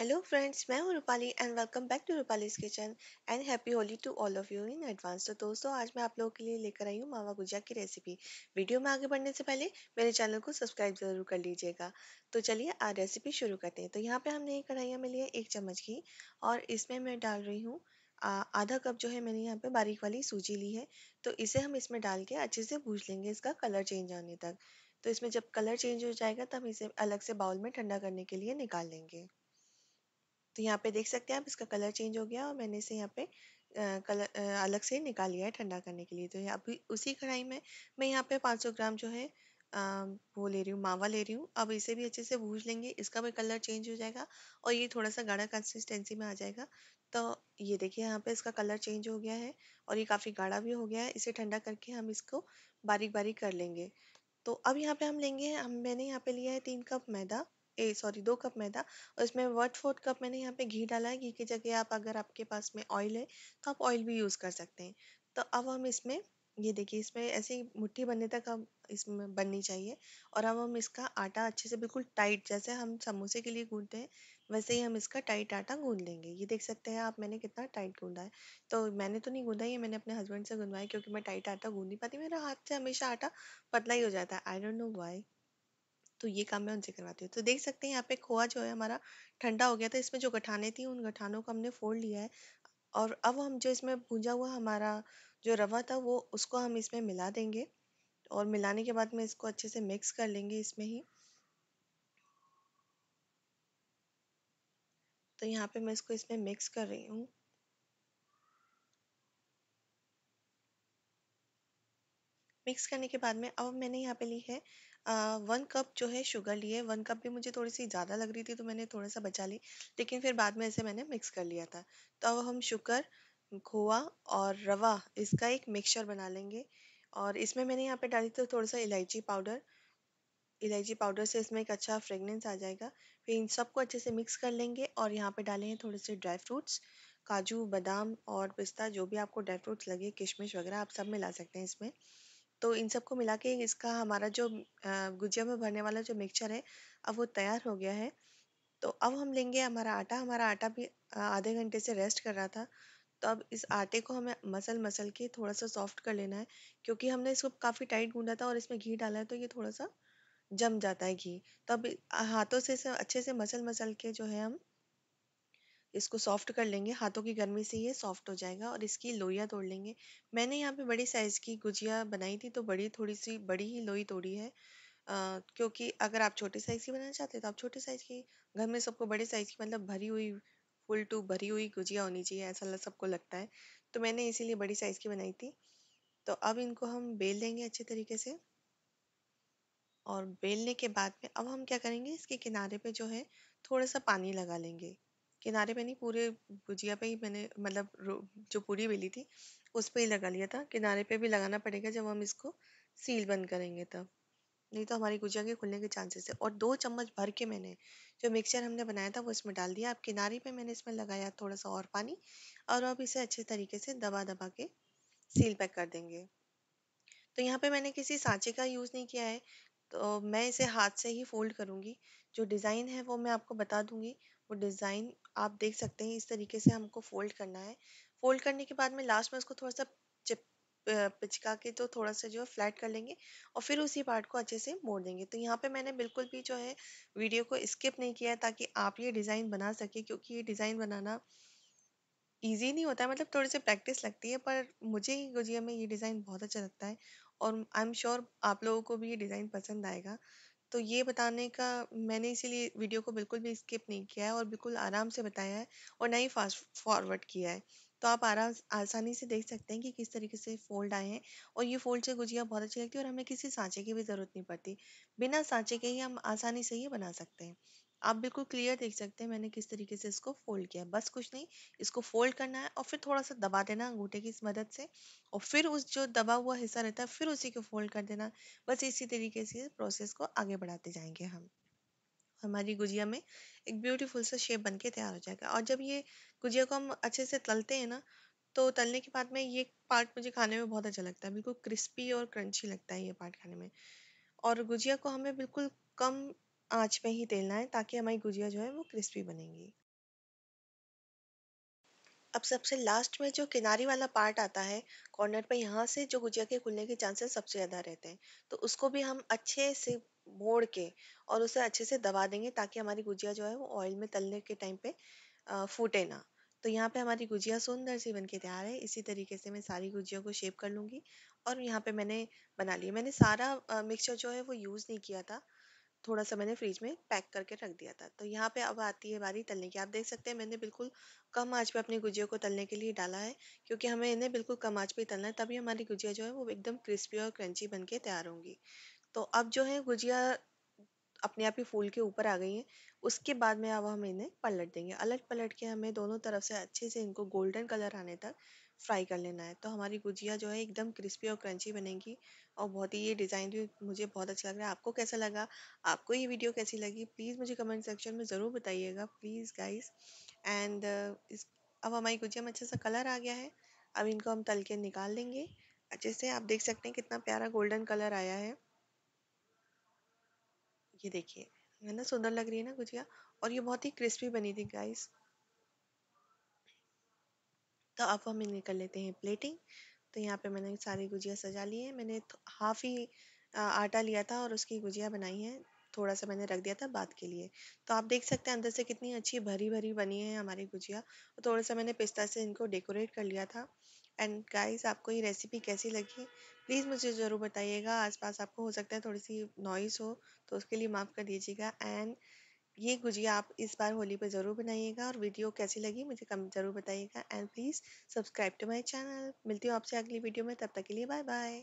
hello friends मैं हूं Rupali and welcome back to Rupali's kitchen and happy Holi to all of you in advance तो दोस्तों आज मैं आप लोगों के लिए लेकर आई हूं मावा गुजिया की रेसिपी वीडियो में आगे बढ़ने से पहले मेरे चैनल को सब्सक्राइब जरूर कर लीजिएगा तो चलिए आज रेसिपी शुरू करते हैं तो यहाँ पे हमने कढ़ाइया में लिया एक चम्मच घी और इसमें मैं डाल रही हूँ आधा कप जो है मैंने यहाँ पे बारीक वाली सूजी ली है तो इसे हम इसमें डाल के अच्छे से भूज लेंगे इसका कलर चेंज आने तक तो इसमें जब कलर चेंज हो जाएगा तब इसे अलग से बाउल में ठंडा करने के लिए निकाल लेंगे तो यहाँ पे देख सकते हैं आप इसका कलर चेंज हो गया और मैंने इसे यहाँ पे कलर अलग से निकाल लिया है ठंडा करने के लिए तो अभी उसी कढ़ाई में मैं यहाँ पे 500 ग्राम जो है आ, वो ले रही हूँ मावा ले रही हूँ अब इसे भी अच्छे से भूज लेंगे इसका भी कलर चेंज हो जाएगा और ये थोड़ा सा गाढ़ा कंसिस्टेंसी में आ जाएगा तो ये देखिए यहाँ पे इसका कलर चेंज हो गया है और ये काफ़ी गाढ़ा भी हो गया है इसे ठंडा करके हम इसको बारीक बारीक कर लेंगे तो अब यहाँ पे हम लेंगे हम मैंने यहाँ पे लिया है तीन कप मैदा ए सॉरी दो कप मैदा और इसमें वन फोर्थ कप मैंने यहाँ पे घी डाला है घी की जगह आप अगर आपके पास में ऑयल है तो आप ऑयल भी यूज़ कर सकते हैं तो अब हम इसमें ये देखिए इसमें ऐसे ही मुट्ठी बनने तक हम इसमें बननी चाहिए और अब हम इसका आटा अच्छे से बिल्कुल टाइट जैसे हम समोसे के लिए गूंदते हैं वैसे ही हम इसका टाइट आटा गूंद लेंगे ये देख सकते हैं आप मैंने कितना टाइट गूंदा है तो मैंने तो नहीं गूंदा ये मैंने अपने हस्बैंड से गूंदवाया क्योंकि मैं टाइट आटा गूंद नहीं पाती मेरा हाथ से हमेशा आटा पतला ही हो जाता है आई डोंट नो वाई तो ये काम मैं उनसे करवाती हूँ तो देख सकते हैं यहाँ पे खोआ जो है हमारा ठंडा हो गया था इसमें जो गठाने थी उन गठानों को हमने फोड़ लिया है और अब हम जो इसमें भूजा हुआ हमारा जो रवा था वो उसको हम इसमें मिला देंगे और मिलाने के बाद में इसको अच्छे से मिक्स कर लेंगे इसमें ही तो यहाँ पे मैं इसको इसमें मिक्स कर रही हूँ मिक्स करने के बाद में अब मैंने यहाँ पे ली है वन कप जो है शुगर ली है वन कप भी मुझे थोड़ी सी ज़्यादा लग रही थी तो मैंने थोड़ा सा बचा ली लेकिन फिर बाद में ऐसे मैंने मिक्स कर लिया था तो अब हम शुगर खोआ और रवा इसका एक मिक्सचर बना लेंगे और इसमें मैंने यहाँ पे डाली थी थोड़ा सा इलायची पाउडर इलायची पाउडर से इसमें एक अच्छा फ्रेगनेंस आ जाएगा फिर इन सबको अच्छे से मिक्स कर लेंगे और यहाँ पे डाले हैं थोड़े से ड्राई फ्रूट्स काजू बादाम और पिस्ता जो भी आपको ड्राई फ्रूट्स लगे किशमिश वगैरह आप सब मिला सकते हैं इसमें तो इन सबको मिला के इसका हमारा जो गुजिया में भरने वाला जो मिक्सचर है अब वो तैयार हो गया है तो अब हम लेंगे हमारा आटा हमारा आटा भी आधे घंटे से रेस्ट कर रहा था तो अब इस आटे को हमें मसल मसल के थोड़ा सा सॉफ्ट कर लेना है क्योंकि हमने इसको काफ़ी टाइट गूंढा था और इसमें घी डाला है तो ये थोड़ा सा जम जाता है घी तो अब हाथों से, से अच्छे से मसल मसल के जो है हम इसको सॉफ्ट कर लेंगे हाथों की गर्मी से ये सॉफ्ट हो जाएगा और इसकी लोइयाँ तोड़ लेंगे मैंने यहाँ पे बड़ी साइज़ की गुजिया बनाई थी तो बड़ी थोड़ी सी बड़ी ही लोई तोड़ी है आ, क्योंकि अगर आप छोटे साइज़ की बनाना चाहते हैं तो आप छोटे साइज़ की घर में सबको बड़े साइज़ की मतलब भरी हुई फुल टू भरी हुई गुजिया होनी चाहिए ऐसा सबको लगता है तो मैंने इसीलिए बड़ी साइज़ की बनाई थी तो अब इनको हम बेल देंगे अच्छे तरीके से और बेलने के बाद में अब हम क्या करेंगे इसके किनारे पे जो है थोड़ा सा पानी लगा लेंगे किनारे पे नहीं पूरे भुजिया पे ही मैंने मतलब जो पूरी बेली थी उस पर ही लगा लिया था किनारे पे भी लगाना पड़ेगा जब हम इसको सील बंद करेंगे तब नहीं तो हमारी गुजिया के खुलने के चांसेस है और दो चम्मच भर के मैंने जो मिक्सचर हमने बनाया था वो इसमें डाल दिया अब किनारे पे मैंने इसमें लगाया थोड़ा सा और पानी और अब इसे अच्छे तरीके से दबा दबा के सील पैक कर देंगे तो यहाँ पे मैंने किसी सांचे का यूज़ नहीं किया है तो मैं इसे हाथ से ही फोल्ड करूँगी जो डिज़ाइन है वो मैं आपको बता दूँगी वो डिज़ाइन आप देख सकते हैं इस तरीके से हमको फोल्ड करना है फोल्ड करने के बाद में लास्ट में उसको थोड़ा सा चिप पिचका के तो थोड़ा सा जो है फ्लैट कर लेंगे और फिर उसी पार्ट को अच्छे से मोड़ देंगे तो यहाँ पे मैंने बिल्कुल भी जो है वीडियो को स्किप नहीं किया है ताकि आप ये डिज़ाइन बना सके क्योंकि ये डिज़ाइन बनाना ईजी नहीं होता है मतलब थोड़ी सी प्रैक्टिस लगती है पर मुझे ही गुजिया में ये डिज़ाइन बहुत अच्छा लगता है और आई एम श्योर आप लोगों को भी ये डिज़ाइन पसंद आएगा तो ये बताने का मैंने इसीलिए वीडियो को बिल्कुल भी स्किप नहीं किया है और बिल्कुल आराम से बताया है और ना ही फास्ट फॉरवर्ड किया है तो आप आराम आसानी से देख सकते हैं कि किस तरीके से फोल्ड आए हैं और ये फोल्ड से गुजिया बहुत अच्छी लगती है और हमें किसी सांचे की भी ज़रूरत नहीं पड़ती बिना सांचे के ही हम आसानी से ये बना सकते हैं आप बिल्कुल क्लियर देख सकते हैं मैंने किस तरीके से इसको फोल्ड किया है बस कुछ नहीं इसको फोल्ड करना है और फिर थोड़ा सा दबा देना अंगूठे की मदद से और फिर उस जो दबा हुआ हिस्सा रहता है फिर उसी को फोल्ड कर देना बस इसी तरीके से प्रोसेस को आगे बढ़ाते जाएंगे हम हमारी गुजिया में एक ब्यूटीफुल सा शेप बन के तैयार हो जाएगा और जब ये गुजिया को हम अच्छे से तलते हैं ना तो तलने के बाद में ये पार्ट मुझे खाने में बहुत अच्छा लगता है बिल्कुल क्रिस्पी और क्रंची लगता है ये पार्ट खाने में और गुजिया को हमें बिल्कुल कम आँच में ही तेलना है ताकि हमारी गुजिया जो है वो क्रिस्पी बनेंगी अब सबसे लास्ट में जो किनारी वाला पार्ट आता है कॉर्नर पे यहाँ से जो गुजिया के खुलने के चांसेस सबसे ज़्यादा रहते हैं तो उसको भी हम अच्छे से मोड़ के और उसे अच्छे से दबा देंगे ताकि हमारी गुजिया जो है वो ऑयल में तलने के टाइम पे फूटे ना तो यहाँ पे हमारी गुजिया सुंदर सी बन के तैयार है इसी तरीके से मैं सारी गुजिया को शेप कर लूँगी और यहाँ पे मैंने बना लिया मैंने सारा मिक्सचर जो है वो यूज़ नहीं किया था थोड़ा सा मैंने फ्रिज में पैक करके रख दिया था तो यहाँ पे अब आती है बारी तलने की आप देख सकते हैं मैंने बिल्कुल कम आंच पे अपनी गुजिया को तलने के लिए डाला है क्योंकि हमें इन्हें बिल्कुल कम आंच पे ही तलना है तभी हमारी गुजिया जो है वो एकदम क्रिस्पी और क्रंची बन के तैयार होंगी तो अब जो है गुजिया अपने आप ही फूल के ऊपर आ गई है उसके बाद में अब हम इन्हें पलट देंगे अलट पलट के हमें दोनों तरफ से अच्छे से इनको गोल्डन कलर आने तक फ्राई कर लेना है तो हमारी गुजिया जो है एकदम क्रिस्पी और क्रंची बनेगी और बहुत ही ये डिज़ाइन भी मुझे बहुत अच्छा लग रहा है आपको कैसा लगा आपको ये वीडियो कैसी लगी प्लीज़ मुझे कमेंट सेक्शन में ज़रूर बताइएगा प्लीज़ गाइस एंड इस अब हमारी गुजिया में अच्छा सा कलर आ गया है अब इनको हम तल के निकाल लेंगे अच्छे से आप देख सकते हैं कितना प्यारा गोल्डन कलर आया है ये देखिए है ना सुंदर लग रही है ना गुजिया और ये बहुत ही क्रिस्पी बनी थी गाइस तो अब हम इन्हें कर लेते हैं प्लेटिंग तो यहाँ पे मैंने सारी गुजिया सजा ली है मैंने हाफ़ ही आटा लिया था और उसकी गुजिया बनाई है थोड़ा सा मैंने रख दिया था बाद के लिए तो आप देख सकते हैं अंदर से कितनी अच्छी भरी भरी बनी है हमारी गुजिया और थोड़ा सा मैंने पिस्ता से इनको डेकोरेट कर लिया था एंड गाइस आपको ये रेसिपी कैसी लगी प्लीज़ मुझे ज़रूर बताइएगा आसपास आपको हो सकता है थोड़ी सी नॉइस हो तो उसके लिए माफ़ कर दीजिएगा एंड ये गुजिया आप इस बार होली पर ज़रूर बनाइएगा और वीडियो कैसी लगी मुझे कम ज़रूर बताइएगा and please subscribe to my channel मिलती हूँ आपसे अगली वीडियो में तब तक के लिए बाय बाय